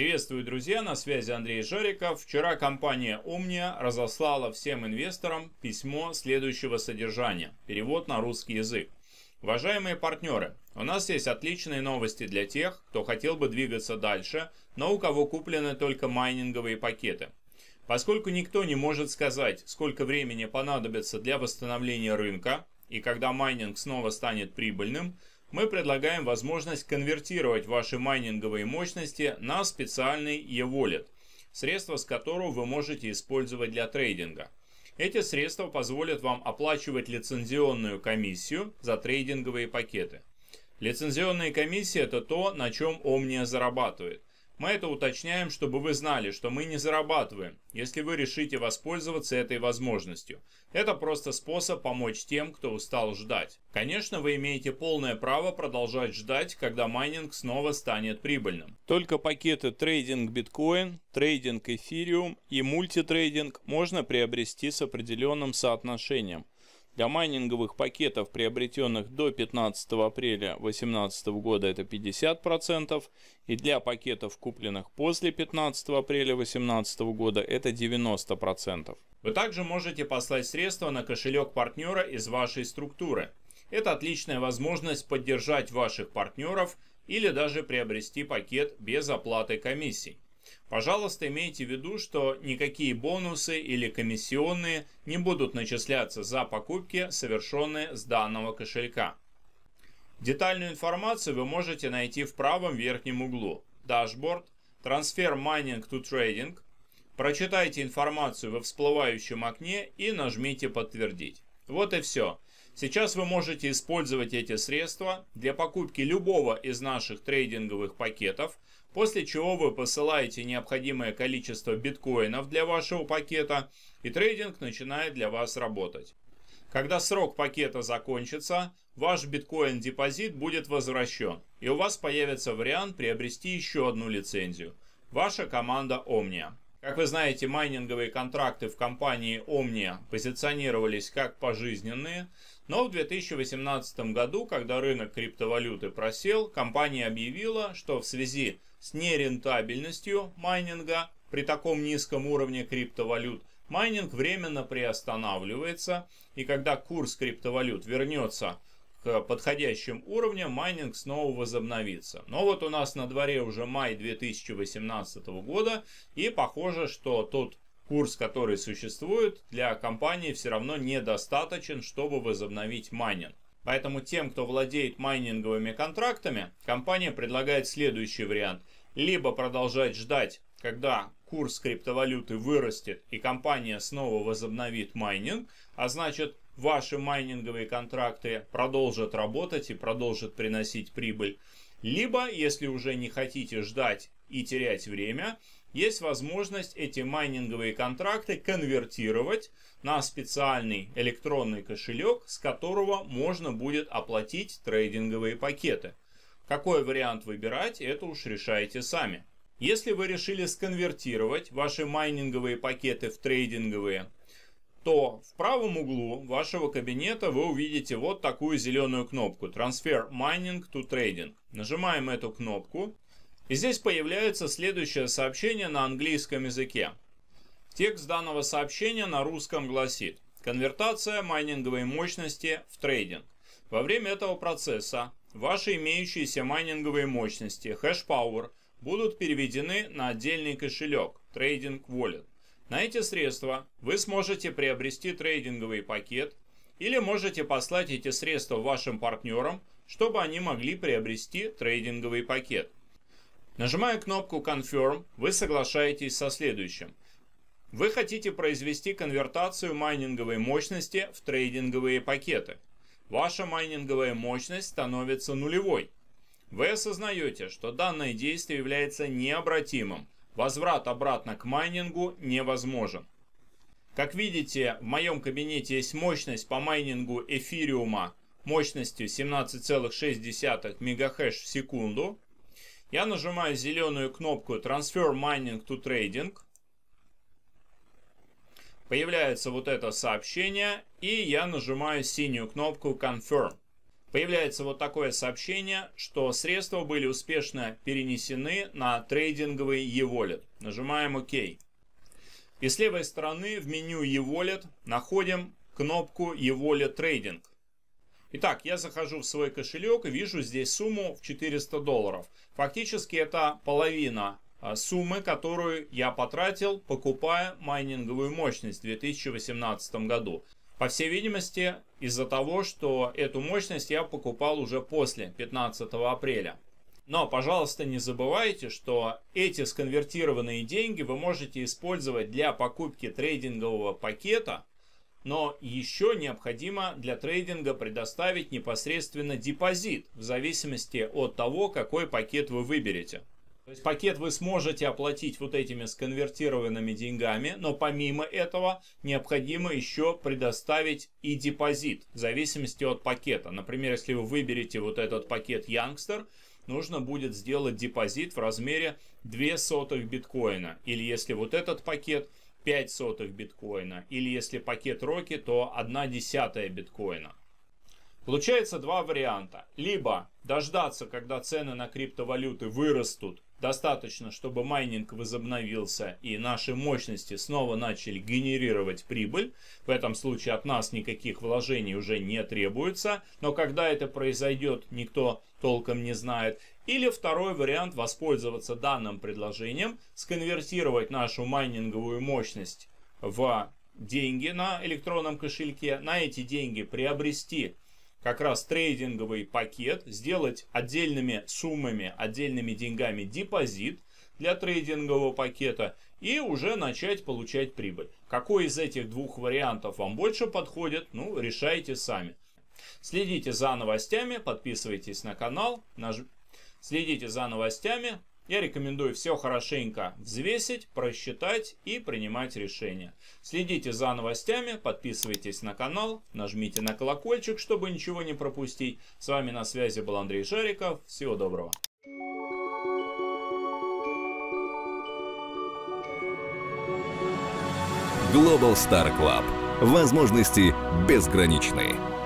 Приветствую, друзья, на связи Андрей Жариков. Вчера компания «Умния» разослала всем инвесторам письмо следующего содержания. Перевод на русский язык. Уважаемые партнеры, у нас есть отличные новости для тех, кто хотел бы двигаться дальше, но у кого куплены только майнинговые пакеты. Поскольку никто не может сказать, сколько времени понадобится для восстановления рынка и когда майнинг снова станет прибыльным, мы предлагаем возможность конвертировать ваши майнинговые мощности на специальный e-wallet, средства с которого вы можете использовать для трейдинга. Эти средства позволят вам оплачивать лицензионную комиссию за трейдинговые пакеты. Лицензионная комиссия — это то, на чем Omnia зарабатывает. Мы это уточняем, чтобы вы знали, что мы не зарабатываем, если вы решите воспользоваться этой возможностью. Это просто способ помочь тем, кто устал ждать. Конечно, вы имеете полное право продолжать ждать, когда майнинг снова станет прибыльным. Только пакеты трейдинг биткоин, трейдинг эфириум и мультитрейдинг можно приобрести с определенным соотношением. Для майнинговых пакетов, приобретенных до 15 апреля 2018 года, это 50%, и для пакетов, купленных после 15 апреля 2018 года, это 90%. Вы также можете послать средства на кошелек партнера из вашей структуры. Это отличная возможность поддержать ваших партнеров или даже приобрести пакет без оплаты комиссий. Пожалуйста, имейте в виду, что никакие бонусы или комиссионные не будут начисляться за покупки, совершенные с данного кошелька. Детальную информацию вы можете найти в правом верхнем углу. Дашборд, трансфер майнинг to trading. Прочитайте информацию во всплывающем окне и нажмите подтвердить. Вот и все. Сейчас вы можете использовать эти средства для покупки любого из наших трейдинговых пакетов, после чего вы посылаете необходимое количество биткоинов для вашего пакета, и трейдинг начинает для вас работать. Когда срок пакета закончится, ваш биткоин-депозит будет возвращен, и у вас появится вариант приобрести еще одну лицензию. Ваша команда Omnia. Как вы знаете, майнинговые контракты в компании Omni позиционировались как пожизненные, но в 2018 году, когда рынок криптовалюты просел, компания объявила, что в связи с нерентабельностью майнинга при таком низком уровне криптовалют майнинг временно приостанавливается, и когда курс криптовалют вернется к подходящим уровням майнинг снова возобновится. Но вот у нас на дворе уже май 2018 года и похоже, что тот курс, который существует, для компании все равно недостаточен, чтобы возобновить майнинг. Поэтому тем, кто владеет майнинговыми контрактами, компания предлагает следующий вариант. Либо продолжать ждать, когда курс криптовалюты вырастет и компания снова возобновит майнинг, а значит ваши майнинговые контракты продолжат работать и продолжат приносить прибыль. Либо, если уже не хотите ждать и терять время, есть возможность эти майнинговые контракты конвертировать на специальный электронный кошелек, с которого можно будет оплатить трейдинговые пакеты. Какой вариант выбирать, это уж решайте сами. Если вы решили сконвертировать ваши майнинговые пакеты в трейдинговые то в правом углу вашего кабинета вы увидите вот такую зеленую кнопку «Transfer Mining to Trading». Нажимаем эту кнопку, и здесь появляется следующее сообщение на английском языке. Текст данного сообщения на русском гласит «Конвертация майнинговой мощности в трейдинг». Во время этого процесса ваши имеющиеся майнинговые мощности хэшпауэр будут переведены на отдельный кошелек Trading Wallet. На эти средства вы сможете приобрести трейдинговый пакет или можете послать эти средства вашим партнерам, чтобы они могли приобрести трейдинговый пакет. Нажимая кнопку Confirm, вы соглашаетесь со следующим. Вы хотите произвести конвертацию майнинговой мощности в трейдинговые пакеты. Ваша майнинговая мощность становится нулевой. Вы осознаете, что данное действие является необратимым – Возврат обратно к майнингу невозможен. Как видите, в моем кабинете есть мощность по майнингу эфириума мощностью 17,6 мегахэш в секунду. Я нажимаю зеленую кнопку Transfer Mining to Trading. Появляется вот это сообщение, и я нажимаю синюю кнопку Confirm. Появляется вот такое сообщение, что средства были успешно перенесены на трейдинговый e-wallet. Нажимаем ОК. И с левой стороны в меню e-wallet находим кнопку e-wallet trading. Итак, я захожу в свой кошелек и вижу здесь сумму в 400 долларов. Фактически это половина а, суммы, которую я потратил, покупая майнинговую мощность в 2018 году. По всей видимости, из-за того, что эту мощность я покупал уже после 15 апреля. Но, пожалуйста, не забывайте, что эти сконвертированные деньги вы можете использовать для покупки трейдингового пакета, но еще необходимо для трейдинга предоставить непосредственно депозит, в зависимости от того, какой пакет вы выберете. То есть пакет вы сможете оплатить вот этими сконвертированными деньгами, но помимо этого необходимо еще предоставить и депозит в зависимости от пакета. Например, если вы выберете вот этот пакет Youngster, нужно будет сделать депозит в размере 2 сотых биткоина. Или если вот этот пакет 5 сотых биткоина. Или если пакет Роки, то 1 десятая биткоина. Получается два варианта. Либо дождаться, когда цены на криптовалюты вырастут Достаточно, чтобы майнинг возобновился и наши мощности снова начали генерировать прибыль. В этом случае от нас никаких вложений уже не требуется, но когда это произойдет, никто толком не знает. Или второй вариант воспользоваться данным предложением, сконвертировать нашу майнинговую мощность в деньги на электронном кошельке, на эти деньги приобрести как раз трейдинговый пакет, сделать отдельными суммами, отдельными деньгами депозит для трейдингового пакета и уже начать получать прибыль. Какой из этих двух вариантов вам больше подходит, ну, решайте сами. Следите за новостями, подписывайтесь на канал, наж... следите за новостями, я рекомендую все хорошенько взвесить, просчитать и принимать решение. Следите за новостями, подписывайтесь на канал, нажмите на колокольчик, чтобы ничего не пропустить. С вами на связи был Андрей Шариков. Всего доброго. Global Star Club. Возможности безграничные.